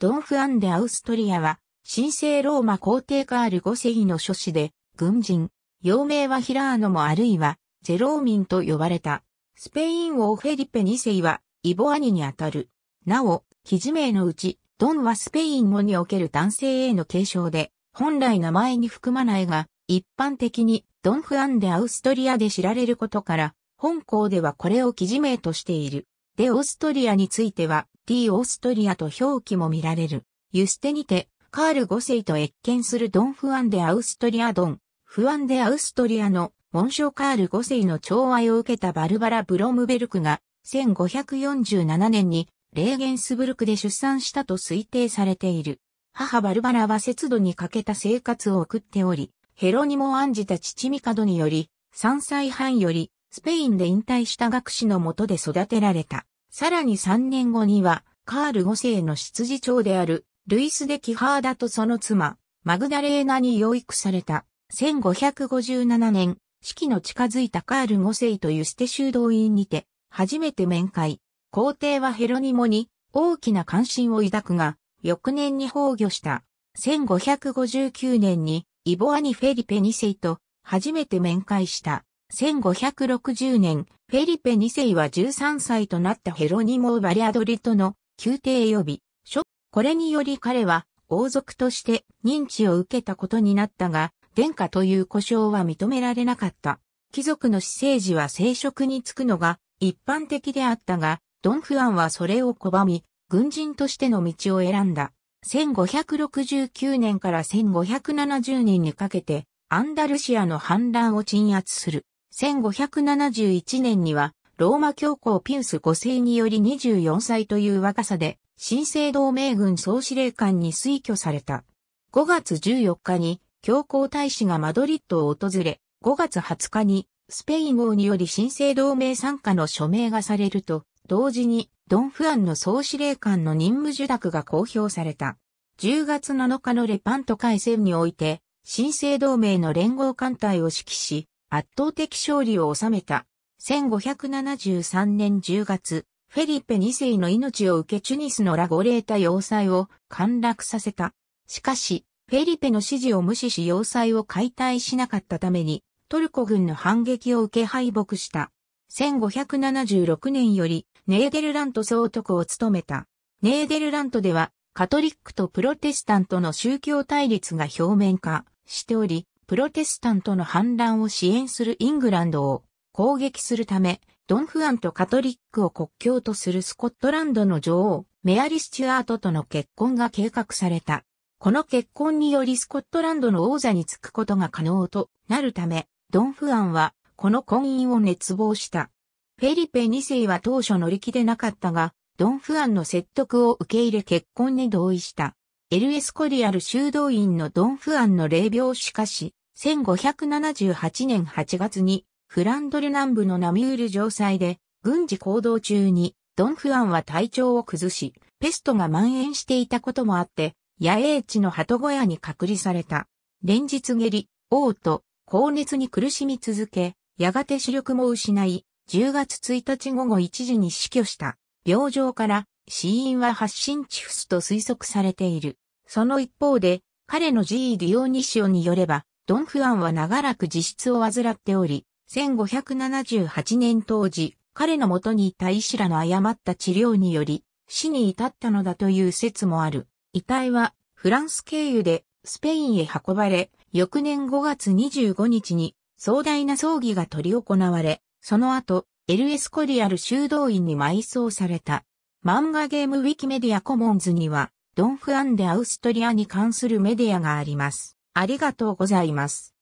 ドン・フアン・デ・アウストリアは、神聖ローマ皇帝カール5世紀の諸子で、軍人、幼名はヒラーノもあるいは、ゼローミンと呼ばれた。スペイン王フェリペ2世は、イボアニにあたる。なお、記事名のうち、ドンはスペイン語における男性への継承で、本来名前に含まないが、一般的にドン・フアン・デ・アウストリアで知られることから、本校ではこれを記事名としている。でオーストリアについては、D オーストリアと表記も見られる。ユステにて、カール5世と越見するドン・フアン・デ・アウストリア・ドン、フアン・デ・アウストリアの紋章カール5世の寵愛を受けたバルバラ・ブロムベルクが、1547年にレーゲンスブルクで出産したと推定されている。母バルバラは節度に欠けた生活を送っており、ヘロニモを案じた父ミカドにより、3歳半より、スペインで引退した学士のもとで育てられた。さらに3年後には、カール5世の執事長である、ルイス・デ・キハーダとその妻、マグダレーナに養育された、1557年、式の近づいたカール5世という捨て修道院にて、初めて面会。皇帝はヘロニモに大きな関心を抱くが、翌年に崩御した。1559年にイボアニ・フェリペ2世と初めて面会した。1560年、フェリペ2世は13歳となったヘロニモ・バリアドリとの宮廷予備書。これにより彼は王族として認知を受けたことになったが、殿下という故障は認められなかった。貴族の私生児は聖職に就くのが一般的であったが、ドン・フアンはそれを拒み、軍人としての道を選んだ。1569年から1570年にかけて、アンダルシアの反乱を鎮圧する。1571年には、ローマ教皇ピウス5世により24歳という若さで、新生同盟軍総司令官に推挙された。5月14日に、教皇大使がマドリッドを訪れ、5月20日に、スペイン王により新生同盟参加の署名がされると、同時に、ドン・フアンの総司令官の任務受諾が公表された。10月7日のレパント海戦において、新生同盟の連合艦隊を指揮し、圧倒的勝利を収めた。1573年10月、フェリペ2世の命を受けチュニスのラゴレータ要塞を陥落させた。しかし、フェリペの指示を無視し要塞を解体しなかったために、トルコ軍の反撃を受け敗北した。1576年より、ネーデルラント総督を務めた。ネーデルラントでは、カトリックとプロテスタントの宗教対立が表面化しており、プロテスタントの反乱を支援するイングランドを攻撃するため、ドン・フアンとカトリックを国境とするスコットランドの女王、メアリ・スチュアートとの結婚が計画された。この結婚によりスコットランドの王座に着くことが可能となるため、ドン・フアンはこの婚姻を熱望した。フェリペ2世は当初乗り気でなかったが、ドン・フアンの説得を受け入れ結婚に同意した。エルエスコリアル修道院のドン・フアンの霊廟しかし、1578年8月にフランドル南部のナミュール城塞で軍事行動中にドン・フアンは体調を崩し、ペストが蔓延していたこともあって、野営地の鳩小屋に隔離された。連日下痢、嘔吐、高熱に苦しみ続け、やがて視力も失い、10月1日午後1時に死去した。病状から死因は発疹チフスと推測されている。その一方で、彼の G ディオニシオによれば、ドン・フアンは長らく自室を患っており、1578年当時、彼のもとにいた医師らの誤った治療により、死に至ったのだという説もある。遺体は、フランス経由で、スペインへ運ばれ、翌年5月25日に、壮大な葬儀が執り行われ、その後、エルエスコリアル修道院に埋葬された。漫画ゲームウィキメディアコモンズには、ドン・フアン・でアウストリアに関するメディアがあります。ありがとうございます。